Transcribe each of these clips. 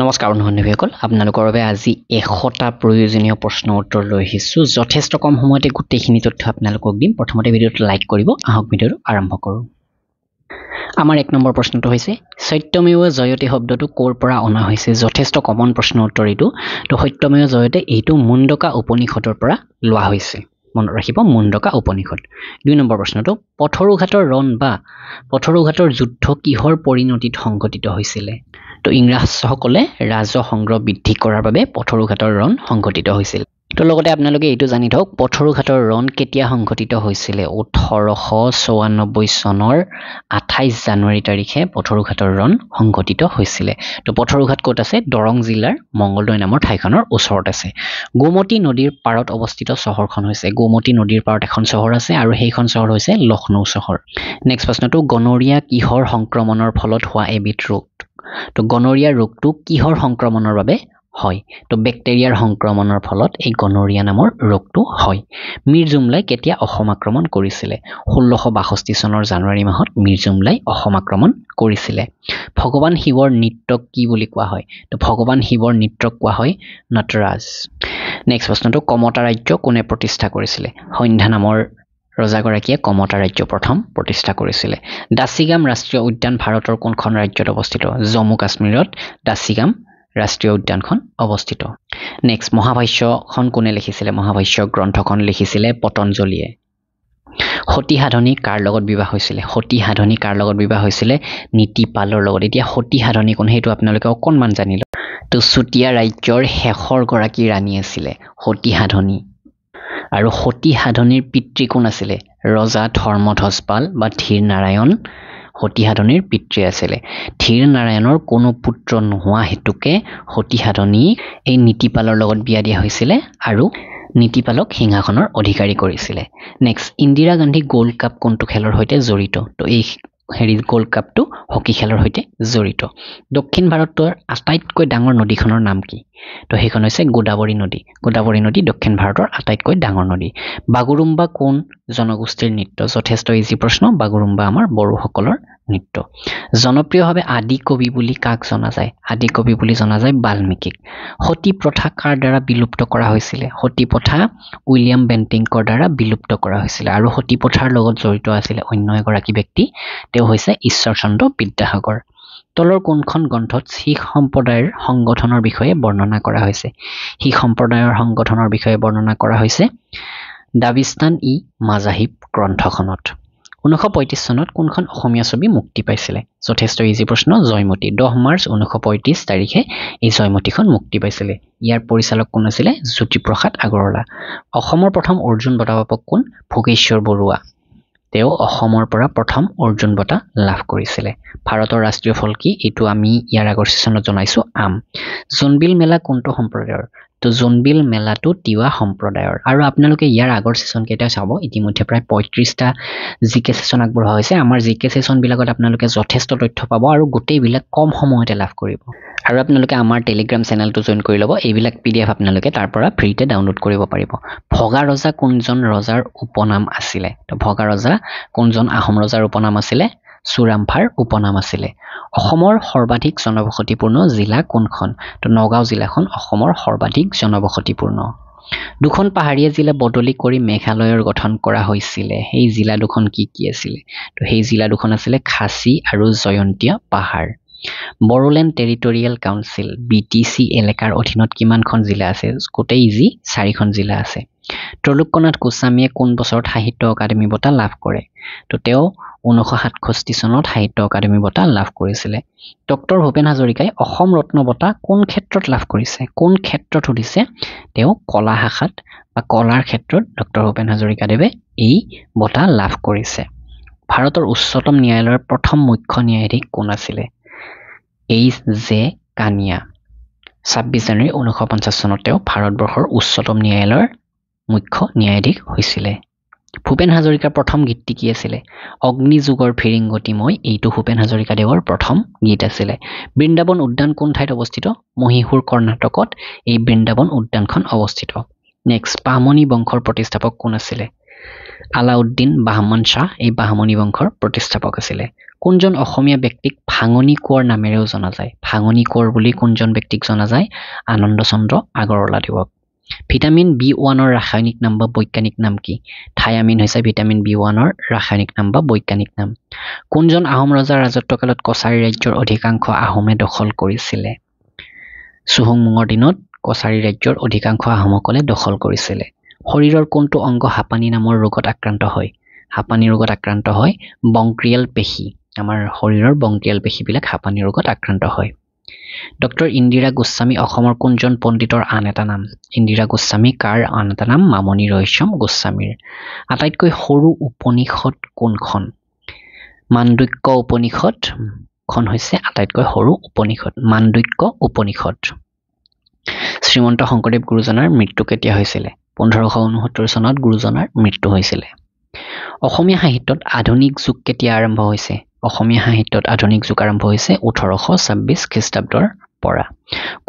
নমস্কাৰ বন্ধু বান্ধৱীসকল আপোনালোকৰ বাবে আজি এশটা প্ৰয়োজনীয় প্ৰশ্ন উত্তৰ লৈ আহিছোঁ যথেষ্ট কম সময়তে গোটেইখিনি তথ্য আপোনালোকক দিম প্ৰথমতে ভিডিঅ'টো লাইক কৰিব আহক ভিডিঅ'টো আৰম্ভ কৰোঁ আমাৰ এক নম্বৰ প্ৰশ্নটো হৈছে সত্যমেয় জয়তে শব্দটো ক'ৰ পৰা অনা হৈছে যথেষ্ট কমন প্ৰশ্ন উত্তৰ এইটো তো সত্যমেয় জয়তে এইটো মুণ্ডকা উপনিষদৰ পৰা লোৱা হৈছে মনত ৰাখিব মুণ্ডকা উপনিষদ দুই নম্বৰ প্ৰশ্নটো পথৰুঘাটৰ ৰণ বা পথৰুঘাটৰ যুদ্ধ কিহৰ পৰিণতিত সংঘটিত হৈছিলে তো ইংৰাজসকলে ৰাজহ সংগ্ৰহ বৃদ্ধি কৰাৰ বাবে পথৰুঘাটৰ ৰণ সংঘটিত হৈছিল তো লগতে আপোনালোকে এইটো জানি থওক পথৰুঘাটৰ ৰণ কেতিয়া সংঘটিত হৈছিলে ওঠৰশ চৌৰান্নব্বৈ চনৰ আঠাইছ জানুৱাৰী তাৰিখে পথৰুঘাটৰ ৰণ সংঘটিত হৈছিলে তো পথৰুঘাট ক'ত আছে দৰং জিলাৰ মংগলদৈ নামৰ ঠাইখনৰ ওচৰত আছে গোমতী নদীৰ পাৰত অৱস্থিত চহৰখন হৈছে গোমতী নদীৰ পাৰত এখন চহৰ আছে আৰু সেইখন চহৰ হৈছে লক্ষ্ণৌ চহৰ নেক্সট প্ৰশ্নটো গনৰীয়া কিহৰ সংক্ৰমণৰ ফলত হোৱা এবিধ ৰোগ তো গনৰীয়া ৰোগটো কিহৰ সংক্ৰমণৰ বাবে হয় তো বেক্টেৰিয়াৰ সংক্ৰমণৰ ফলত এই গনৰীয়া নামৰ ৰোগটো হয় মিৰ্জুমলাই কেতিয়া অসম আক্ৰমণ কৰিছিলে ষোল্লশ বাষষ্ঠি চনৰ জানুৱাৰী মাহত মিৰ্জুমলাই অসম আক্ৰমণ কৰিছিলে ভগৱান শিৱৰ নৃত্যক কি বুলি কোৱা হয় তো ভগৱান শিৱৰ নৃত্যক কোৱা হয় নটৰাজ নেক্সট প্ৰশ্নটো কমতা ৰাজ্য কোনে প্ৰতিষ্ঠা কৰিছিলে সন্ধ্যা নামৰ ৰজাগৰাকীয়ে কমতা ৰাজ্য প্ৰথম প্ৰতিষ্ঠা কৰিছিলে দাচিগাম ৰাষ্ট্ৰীয় উদ্যান ভাৰতৰ কোনখন ৰাজ্যত অৱস্থিত জম্মু কাশ্মীৰত দাচিগাম ৰাষ্ট্ৰীয় উদ্যানখন অৱস্থিত নেক্সট মহাভাষ্যখন কোনে লিখিছিলে মহাভাষ্য গ্ৰন্থখন লিখিছিলে পতঞ্জলীয়ে সতী সাধনী কাৰ লগত বিবাহ হৈছিলে সতী সাধনী কাৰ লগত বিবাহ হৈছিলে নীতি পালৰ লগত এতিয়া সতী সাধনী কোন সেইটো আপোনালোকে অকণমান জানিলে তো চুতীয়া ৰাজ্যৰ শেষৰগৰাকী ৰাণী আছিলে সতী সাধনী আৰু সতী সাধনীৰ পিতৃ কোন আছিলে ৰজা ধৰ্মধ্বজ পাল বা ধীৰ নাৰায়ণ সতী সাধনীৰ পিতৃ আছিলে ধীৰ নাৰায়ণৰ কোনো পুত্ৰ নোহোৱা হেতুকে সতী সাধনী এই নীতিপালৰ লগত বিয়া দিয়া হৈছিলে আৰু নীতিপালক সিংহাসনৰ অধিকাৰী কৰিছিলে next Indira Gandhi gold cup কোনটো খেলৰ সৈতে জড়িত তো এই হেৰি গ'ল্ড কাপটো হকী খেলৰ সৈতে জড়িত দক্ষিণ ভাৰতৰ আটাইতকৈ ডাঙৰ নদীখনৰ নাম কি তো সেইখন হৈছে গোদাৱৰী নদী গোদাৱৰী নদী দক্ষিণ ভাৰতৰ আটাইতকৈ ডাঙৰ নদী বাগুৰুম্বা কোন জনগোষ্ঠীৰ নৃত্য যথেষ্ট ইজি প্ৰশ্ন বাগুৰুম্বা আমাৰ বড়োসকলৰ নৃত্য জনপ্ৰিয়ভাৱে আদিকবি বুলি কাক জনা যায় আদিকবি বুলি জনা যায় বাল্মীকিক সতী প্ৰথা কাৰ দ্বাৰা বিলুপ্ত কৰা হৈছিলে সতী প্ৰথা উইলিয়াম বেণ্টিংকৰ দ্বাৰা বিলুপ্ত কৰা হৈছিলে আৰু সতী প্ৰথাৰ লগত জড়িত আছিলে অন্য এগৰাকী ব্যক্তি তেওঁ হৈছে ঈশ্বৰচন্দ্ৰ বিদ্যাসাগৰ তলৰ কোনখন গ্ৰন্থত শিখ সম্প্ৰদায়ৰ সংগঠনৰ বিষয়ে বৰ্ণনা কৰা হৈছে শিখ সম্প্ৰদায়ৰ সংগঠনৰ বিষয়ে বৰ্ণনা কৰা হৈছে দাবিস্তান ই মাজাহিব গ্ৰন্থখনত ঊনৈশ পঁয়ত্ৰিছ চনত কোনখন অসমীয়া ছবি মুক্তি পাইছিলে যথেষ্ট ইজি প্ৰশ্ন জয়মতী দহ মাৰ্চ ঊনৈশ পঁয়ত্ৰিছ তাৰিখে এই জয়মতীখন মুক্তি পাইছিলে ইয়াৰ পৰিচালক কোন আছিলে জ্যোতিপ্ৰসাদ আগৰৱালা অসমৰ প্ৰথম অৰ্জুন বঁটা বঁটাবাপক কোন ভোগেশ্বৰ বৰুৱা তেওঁ অসমৰ পৰা প্ৰথম অৰ্জুন বঁটা লাভ কৰিছিলে ভাৰতৰ ৰাষ্ট্ৰীয় ফল কি এইটো আমি ইয়াৰ আগৰ ছিজনত জনাইছোঁ আম জোনবিল মেলা কোনটো সম্প্ৰদায়ৰ তো জোনবিল মেলাটো তিৱা সম্প্ৰদায়ৰ আৰু আপোনালোকে ইয়াৰ আগৰ ছেচনকেইটা চাব ইতিমধ্যে প্ৰায় পঁয়ত্ৰিছটা জি কে ছেচন আগবঢ়োৱা হৈছে আমাৰ জি কে ছেচনবিলাকত আপোনালোকে যথেষ্ট তথ্য পাব আৰু গোটেইবিলাক কম সময়তে লাভ কৰিব আৰু আপোনালোকে আমাৰ টেলিগ্ৰাম চেনেলটো জইন কৰি ল'ব এইবিলাক পি ডি এফ আপোনালোকে তাৰ পৰা ফ্ৰীতে ডাউনলোড কৰিব পাৰিব ভগা ৰজা কোনজন ৰজাৰ উপনাম আছিলে তো ভগা ৰজা কোনজন আহোম ৰজাৰ উপনাম আছিলে চুৰাম্ফাৰ উপনাম আছিলে অসমৰ সৰ্বাধিক জনবসতিপূৰ্ণ জিলা কোনখন তো নগাঁও জিলাখন অসমৰ সৰ্বাধিক জনবসতিপূৰ্ণ দুখন পাহাৰীয়া জিলা বদলি কৰি মেঘালয়ৰ গঠন কৰা হৈছিলে সেই জিলা দুখন কি কি আছিলে তো সেই জিলা দুখন আছিলে খাচী আৰু জয়ন্তীয়া পাহাৰ Bodoland territorial council B T C এলেকাৰ অধীনত কিমানখন জিলা আছে গোটেই যি চাৰিখন জিলা আছে ত্ৰৈলোক্যনাথ গোস্বামীয়ে কোন বছৰত সাহিত্য একাডেমি বঁটা লাভ কৰে তো তেওঁ ঊনৈছশ সাতষষ্ঠি চনত সাহিত্য একাডেমি বঁটা লাভ কৰিছিলে ডক্টৰ ভূপেন হাজৰিকাই অসম ৰত্ন বঁটা কোন ক্ষেত্ৰত লাভ কৰিছে কোন ক্ষেত্ৰত সুধিছে তেওঁ কলা শাখাত বা কলাৰ ক্ষেত্ৰত ডক্টৰ ভূপেন হাজৰিকাদেৱে এই বঁটা লাভ কৰিছে ভাৰতৰ উচ্চতম ন্যায়ালয়ৰ প্ৰথম মুখ্য ন্যায়াধীশ কোন আছিলে এইচ জে কানিয়া ছাব্বিছ জানুৱাৰী ঊনৈছশ পঞ্চাছ চনত তেওঁ ভাৰতবৰ্ষৰ উচ্চতম ন্যায়ালয়ৰ মুখ্য ন্যায়াধীশ হৈছিলে ভূপেন হাজৰিকাৰ প্ৰথম গীতটি কি আছিলে অগ্নিযুগৰ ফিৰিংগতি মই এইটো ভূপেন হাজৰিকাদেৱৰ প্ৰথম গীত আছিলে বৃন্দাবন উদ্যান কোন ঠাইত অৱস্থিত মহীশূৰ কৰ্ণাটকত এই বৃন্দাবন উদ্যানখন অৱস্থিত নেক্সট পামনি বংশৰ প্ৰতিষ্ঠাপক কোন আছিলে আলাউদ্দিন বাহমন শ্বাহ এই বাহমনি বংশৰ প্ৰতিষ্ঠাপক আছিলে কোনজন অসমীয়া ব্যক্তিক ভাঙনি কোঁৱৰ নামেৰেও জনা যায় ভাঙনি কোঁৱৰ বুলি কোনজন ব্যক্তিক জনা যায় আনন্দচন্দ্ৰ আগৰৱালাদেৱক ভিটামিন বি ওৱানৰ ৰাসায়নিক নাম বা বৈজ্ঞানিক নাম কি থায়ামিন হৈছে ভিটামিন বি ওৱানৰ ৰাসায়নিক নাম বা বৈজ্ঞানিক নাম কোনজন আহোম ৰজাৰ ৰাজত্বকালত কছাৰী ৰাজ্যৰ অধিকাংশ আহোমে দখল কৰিছিলে চুহুংমুঙৰ দিনত কছাৰী ৰাজ্যৰ অধিকাংশ আহোমসকলে দখল কৰিছিলে শৰীৰৰ কোনটো অংগ হাপানী নামৰ ৰোগত আক্ৰান্ত হয় হাপানী ৰোগত আক্ৰান্ত হয় বংক্ৰিয়েল পেশী আমাৰ শৰীৰৰ বংক্ৰিয়েল পেশীবিলাক হাপানী ৰোগত আক্ৰান্ত হয় ডক্টৰ ইন্দিৰা গোস্বামী অসমৰ কোনজন পণ্ডিতৰ আন এটা নাম ইন্দিৰা গোস্বামী কাৰ আন এটা নাম মামণি ৰহস্যম গোস্বামীৰ আটাইতকৈ সৰু উপনিষদ কোনখন মাণ্ডক্য উপনিষদখন হৈছে আটাইতকৈ সৰু উপনিষদ মাণ্ডক্য উপনিষদ শ্ৰীমন্ত শংকৰদেৱ গুৰুজনাৰ মৃত্যু কেতিয়া হৈছিলে পোন্ধৰশ ঊনসত্তৰ চনত গুৰুজনাৰ মৃত্যু হৈছিলে অসমীয়া সাহিত্যত আধুনিক যুগ কেতিয়া আৰম্ভ হৈছে অসমীয়া সাহিত্যত আধুনিক যুগ আৰম্ভ হৈছে ওঠৰশ ছাব্বিছ খ্ৰীষ্টাব্দৰ পৰা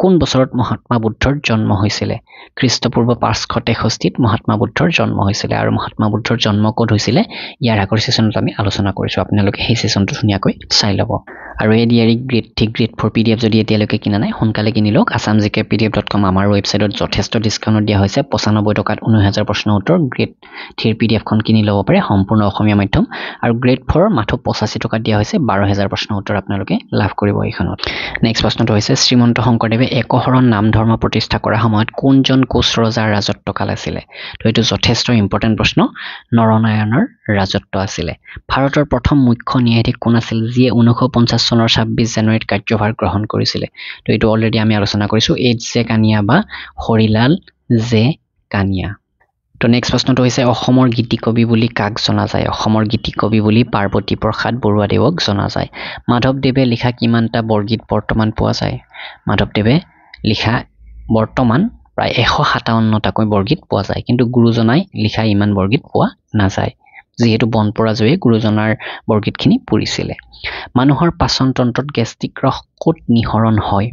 কোন বছৰত মহাত্মা বুদ্ধৰ জন্ম হৈছিলে খ্ৰীষ্টপূৰ্ব পাঁচশ তেষষ্ঠিত মহাত্মা বুদ্ধৰ জন্ম হৈছিলে আৰু মহাত্মা বুদ্ধৰ জন্ম ক'ত হৈছিলে ইয়াৰ আগৰ ছেশ্যনত আমি আলোচনা কৰিছোঁ আপোনালোকে সেই ছেশ্যনটো ধুনীয়াকৈ চাই ল'ব আৰু এই diary grade three grade four P D F যদি এতিয়ালৈকে কিনা নাই সোনকালে কিনি লওক Assam G K P D F dot com আমাৰ ৱেবছাইটত যথেষ্ট ডিছকাউণ্টত দিয়া হৈছে পঁচানব্বৈ টকাত ঊনৈছ হাজাৰ প্ৰশ্ন উত্তৰ গ্ৰেড থ্ৰীৰ পি ডি এফখন কিনি ল'ব পাৰে সম্পূৰ্ণ অসমীয়া মাধ্যম আৰু গ্ৰেড ফ'ৰৰ মাথো পঁচাশী টকাত দিয়া হৈছে বাৰ হেজাৰ প্ৰশ্ন উত্তৰ আপোনালোকে লাভ কৰিব এইখনত নেক্সট প্ৰশ্নটো হৈছে শ্ৰীমন্ত শংকৰদেৱে একশৰণ নাম ধৰ্ম প্ৰতিষ্ঠা কৰাৰ সময়ত কোনজন কোচ ৰজাৰ ৰাজত্বকাল আছিলে তো এইটো যথেষ্ট ইম্পৰ্টেণ্ট প্ৰশ্ন নৰনাৰায়ণৰ ৰাজত্ব আছিলে ভাৰতৰ প্ৰথম মুখ্য ন্যায়াধীশ কোন আছিল যিয়ে ঊনৈছশ পঞ্চাছ চনৰ ছাব্বিছ জানুৱাৰীত কাৰ্যভাৰ গ্ৰহণ কৰিছিলে তো এইটো অলৰেডি আমি আলোচনা কৰিছোঁ এইচ জে কানিয়া বা হৰিলাল জে কানিয়া তো নেক্সট প্ৰশ্নটো হৈছে অসমৰ গীতিকবি বুলি কাক জনা যায় অসমৰ গীতি কবি বুলি পাৰ্বতী প্ৰসাদ বৰুৱাদেৱক জনা যায় মাধৱদেৱে লিখা কিমানটা বৰগীত বৰ্তমান পোৱা যায় মাধৱদেৱে লিখা বৰ্তমান প্ৰায় এশ সাতাৱন্নটাকৈ বৰগীত পোৱা যায় কিন্তু গুৰুজনাই লিখা ইমান বৰগীত পোৱা নাযায় যিহেতু বনপৰাজয়ে গুৰুজনাৰ বৰগীতখিনি পুৰিছিলে মানুহৰ পাচনতন্ত্ৰত গেষ্ট্ৰিক ৰস ক'ত নিহৰণ হয়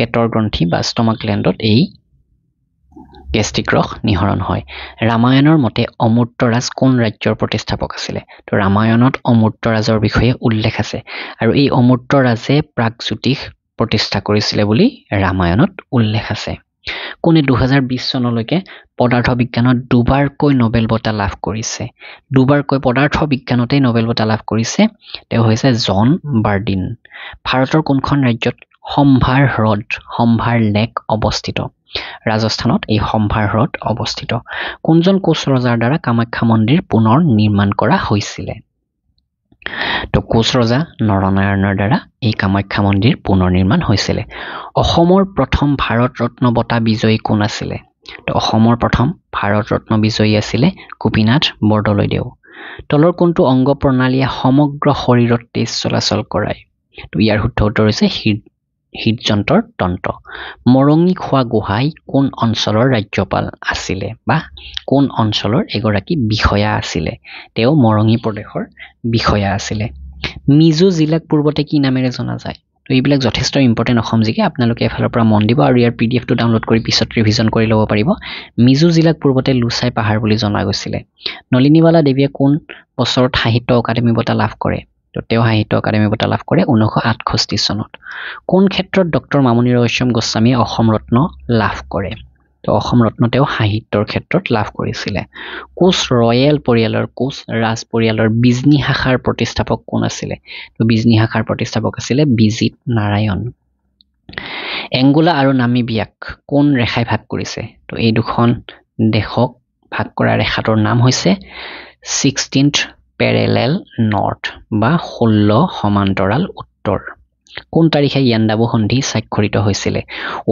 পেটৰ গ্ৰন্থি বা ষ্টমাক লেণ্ডত এই গেষ্ট্ৰিক ৰস নিহৰণ হয় ৰামায়ণৰ মতে অমূৰ্তৰাজ কোন ৰাজ্যৰ প্ৰতিষ্ঠাপক আছিলে তো ৰামায়ণত অমূৰ্তৰাজৰ বিষয়ে উল্লেখ আছে আৰু এই অমূৰ্তৰাজে প্ৰাগজ্যোতিষ প্ৰতিষ্ঠা কৰিছিলে বুলি ৰামায়ণত উল্লেখ আছে কোনে দুহেজাৰ বিছ চনলৈকে পদাৰ্থ বিজ্ঞানত দুবাৰকৈ নবেল বঁটা লাভ কৰিছে দুবাৰকৈ পদাৰ্থ বিজ্ঞানতেই নবেল বঁটা লাভ কৰিছে তেওঁ হৈছে জন বাৰ্ডিন ভাৰতৰ কোনখন ৰাজ্যত সম্ভাৰ হ্ৰদ সম্ভাৰ লেক অৱস্থিত ৰাজস্থানত এই সম্ভাৰ হ্ৰদ অৱস্থিত কোনজন কোচ ৰজাৰ দ্বাৰা কামাখ্যা মন্দিৰ পুনৰ নিৰ্মাণ কৰা হৈছিলে তো কোচ ৰজা নৰনাৰায়ণৰ দ্বাৰা এই কামাখ্যা মন্দিৰ পুনৰ নিৰ্মাণ হৈছিলে অসমৰ প্ৰথম ভাৰত ৰত্ন বঁটা বিজয়ী কোন আছিলে তো অসমৰ প্ৰথম ভাৰত ৰত্ন বিজয়ী আছিলে গোপীনাথ বৰদলৈদেউ তলৰ কোনটো অংগ প্ৰণালীয়ে সমগ্ৰ শৰীৰত তেজ চলাচল কৰায় তো ইয়াৰ শুদ্ধ উত্তৰ হৈছে হৃদযন্ত্ৰৰ তন্ত্ৰ মৰঙি খোৱা গোহাঁই কোন অঞ্চলৰ ৰাজ্যপাল আছিলে বা কোন অঞ্চলৰ এগৰাকী বিষয়া আছিলে তেওঁ মৰঙি প্ৰদেশৰ বিষয়া আছিলে মিজো জিলাক পূৰ্বতে কি নামেৰে জনা যায় তো এইবিলাক যথেষ্ট ইম্পৰ্টেণ্ট অসম জিকে আপোনালোকে এফালৰ পৰা মন দিব আৰু ইয়াৰ পি ডি এফটো ডাউনলোড কৰি পিছত ৰিভিজন কৰি ল'ব পাৰিব মিজু জিলাক পূৰ্বতে লুচাই পাহাৰ বুলি জনা গৈছিলে নলিনীৱালা দেৱীয়ে কোন বছৰত সাহিত্য অকাডেমি বঁটা লাভ কৰে তো তেওঁ সাহিত্য একাডেমি বঁটা লাভ কৰে ঊনৈশ আঠষষ্ঠি চনত কোন ক্ষেত্ৰত ডক্টৰ মামণি ৰয়চম গোস্বামীয়ে অসম ৰত্ন লাভ কৰে তো অসম ৰত্ন তেওঁ সাহিত্যৰ ক্ষেত্ৰত লাভ কৰিছিলে কোচ ৰয়েল পৰিয়ালৰ কোচ ৰাজ পৰিয়ালৰ বিজনী শাখাৰ প্ৰতিষ্ঠাপক কোন আছিলে তো বিজনী শাখাৰ প্ৰতিষ্ঠাপক আছিলে বিজিত নাৰায়ণ এংগোলা আৰু নামিবিয়াক কোন ৰেখাই ভাগ কৰিছে তো এই দুখন দেশক ভাগ কৰা ৰেখাটোৰ নাম হৈছে ছিক্সটিনথ পেৰেলেল নৰ্থ বা ষোল্ল সমান্তৰাল উত্তৰ কোন তাৰিখে ইয়াণ্ডাবু সন্ধি স্বাক্ষৰিত হৈছিলে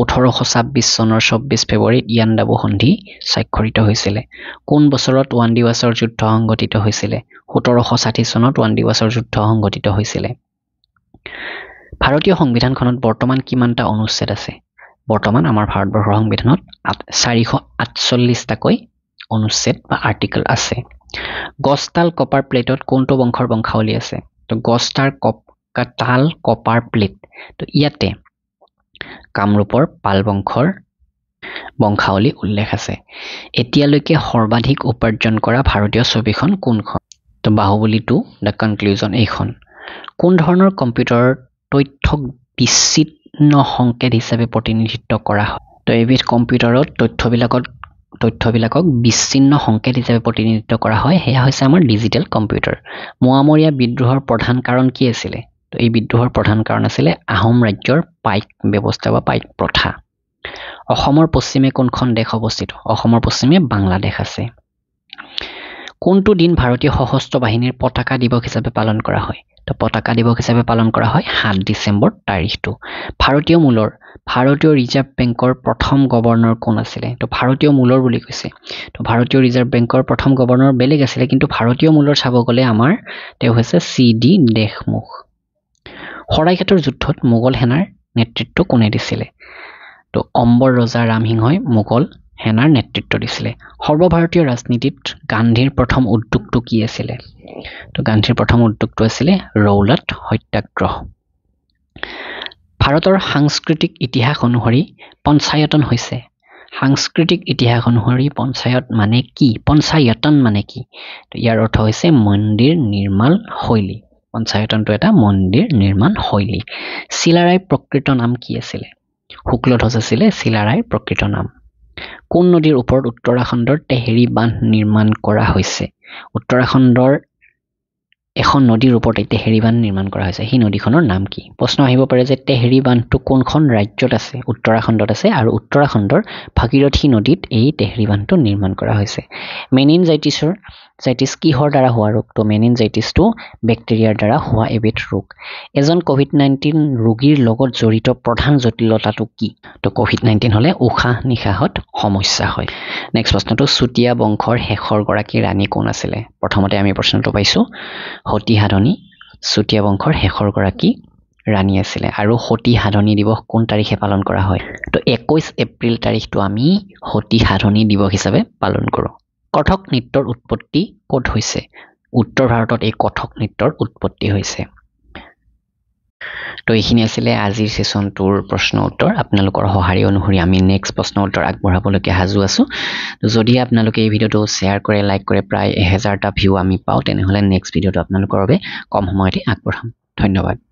ওঠৰশ ছাব্বিছ চনৰ চৌব্বিছ ফেব্ৰুৱাৰীত ইয়াণ্ডাবু সন্ধি স্বাক্ষৰিত হৈছিলে কোন বছৰত ওৱান ডিৱাছৰ যুদ্ধ সংঘটিত হৈছিলে সোতৰশ ষাঠি চনত ওৱান ডিৱাছৰ যুদ্ধ সংঘটিত হৈছিলে ভাৰতীয় সংবিধানখনত বৰ্তমান কিমানটা অনুচ্ছেদ আছে বৰ্তমান আমাৰ ভাৰতবৰ্ষৰ সংবিধানত চাৰিশ আঠচল্লিছটাকৈ অনুচ্ছেদ বা আৰ্টিকল আছে গছডাল কপাৰ প্লেটত কোনটো বংশৰ বংশাৱলী আছে তো গছডাল কপ তাল কপাৰ প্লেট তো ইয়াতে কামৰূপৰ পাল বংশৰ বংশাৱলী উল্লেখ আছে এতিয়ালৈকে সৰ্বাধিক উপাৰ্জন কৰা ভাৰতীয় ছবিখন কোনখন তো বাহুবলী টু দ্য কনক্লুজন এইখন কোন ধৰণৰ কম্পিউটাৰৰ তথ্যক বিচ্ছিন্ন সংকেত হিচাপে প্ৰতিনিধিত্ব কৰা হয় তো এইবিধ কম্পিউটাৰত তথ্যবিলাকত তথ্যবিলাকক বিচ্ছিন্ন সংকেত হিচাপে প্ৰতিনিধিত্ব কৰা হয় সেয়া হৈছে আমাৰ ডিজিটেল কম্পিউটাৰ মোৱামৰীয়া বিদ্ৰোহৰ প্ৰধান কাৰণ কি আছিলে তো এই বিদ্ৰোহৰ প্ৰধান কাৰণ আছিলে আহোম ৰাজ্যৰ পাইক ব্যৱস্থা বা পাইক প্ৰথা অসমৰ পশ্চিমে কোনখন দেশ অৱস্থিত অসমৰ পশ্চিমে বাংলাদেশ আছে কোনটো দিন ভাৰতীয় সশস্ত্ৰ বাহিনীৰ পতাকা দিৱস হিচাপে পালন কৰা হয় তো পতাকা দিৱস হিচাপে পালন কৰা হয় সাত ডিচেম্বৰ তাৰিখটো ভাৰতীয় মূলৰ ভাৰতীয় ৰিজাৰ্ভ বেংকৰ প্ৰথম গৱৰ্ণৰ কোন আছিলে তো ভাৰতীয় মূলৰ বুলি কৈছে তো ভাৰতীয় ৰিজাৰ্ভ বেংকৰ প্ৰথম গৱৰ্ণৰ বেলেগ আছিলে কিন্তু ভাৰতীয় মূলৰ চাব গ'লে আমাৰ তেওঁ হৈছে চি ডি দেশমুখ শৰাইঘাটৰ যুদ্ধত মোগল সেনাৰ নেতৃত্ব কোনে দিছিলে তো অম্বৰ ৰজা ৰামসিংহই মোগল সেনাৰ নেতৃত্ব দিছিলে সৰ্বভাৰতীয় ৰাজনীতিত গান্ধীৰ প্ৰথম উদ্যোগটো কি আছিলে তো গান্ধীৰ প্ৰথম উদ্যোগটো আছিলে ৰৌলাত সত্যাগ্ৰহ ভাৰতৰ সাংস্কৃতিক ইতিহাস অনুসৰি পঞ্চায়তন হৈছে সাংস্কৃতিক ইতিহাস অনুসৰি পঞ্চায়ত মানে কি পঞ্চায়তন মানে কি তো ইয়াৰ অৰ্থ হৈছে মন্দিৰ নিৰ্মাণ শৈলী পঞ্চায়তনটো এটা মন্দিৰ নিৰ্মাণ শৈলী চিলাৰাইৰ প্ৰকৃত নাম কি আছিলে শুক্লধ্বজ আছিলে চিলাৰাইৰ প্ৰকৃত নাম কোন নদীৰ ওপৰত উত্তৰাখণ্ডৰ তেহেৰী বান্ধ নিৰ্মাণ কৰা হৈছে উত্তৰাখণ্ডৰ এখন নদীৰ ওপৰতে তেহেৰী বান্ধ নিৰ্মাণ কৰা হৈছে সেই নদীখনৰ নাম কি প্ৰশ্ন আহিব পাৰে যে তেহেৰী বান্ধটো কোনখন ৰাজ্যত আছে উত্তৰাখণ্ডত আছে আৰু উত্তৰাখণ্ডৰ ভাগীৰথী নদীত এই তেহেৰী বান্ধটো নিৰ্মাণ কৰা হৈছে মেনিনজাইটিছৰ জাইটিছ কিহৰ দ্বাৰা হোৱা ৰোগ তো মেনিন জাইটিছটো বেক্টেৰিয়াৰ দ্বাৰা হোৱা এবিধ ৰোগ এজন ক'ভিড নাইণ্টিন ৰোগীৰ লগত জড়িত প্ৰধান জটিলতাটো কি তো ক'ভিড নাইণ্টিন হ'লে উশাহ নিশাহত সমস্যা হয় নেক্সট প্ৰশ্নটো চুতীয়া বংশৰ শেষৰ গৰাকী ৰাণী কোন আছিলে প্ৰথমতে আমি প্ৰশ্নটো পাইছোঁ সতী সাধনী চুতীয়া বংশৰ শেষৰ গৰাকী ৰাণী আছিলে আৰু সতী সাধনী দিৱস কোন তাৰিখে পালন কৰা হয় তো একৈছ এপ্ৰিল তাৰিখটো আমি সতী সাধনী দিৱস হিচাপে পালন কৰোঁ কথক নৃত্যৰ উৎপত্তি ক'ত হৈছে উত্তৰ ভাৰতত এই কথক নৃত্যৰ উৎপত্তি হৈছে তো এইখিনি আছিলে আজিৰ ছেশ্যনটোৰ প্ৰশ্ন উত্তৰ আপোনালোকৰ সঁহাৰি অনুসৰি আমি নেক্সট প্ৰশ্ন উত্তৰ আগবঢ়াবলৈকে সাজু আছোঁ তো যদি আপোনালোকে এই ভিডিঅ'টো শ্বেয়াৰ কৰে লাইক কৰে প্ৰায় এহেজাৰটা ভিউ আমি পাওঁ তেনেহ'লে নেক্সট ভিডিঅ'টো আপোনালোকৰ বাবে কম সময়তে আগবঢ়াম ধন্যবাদ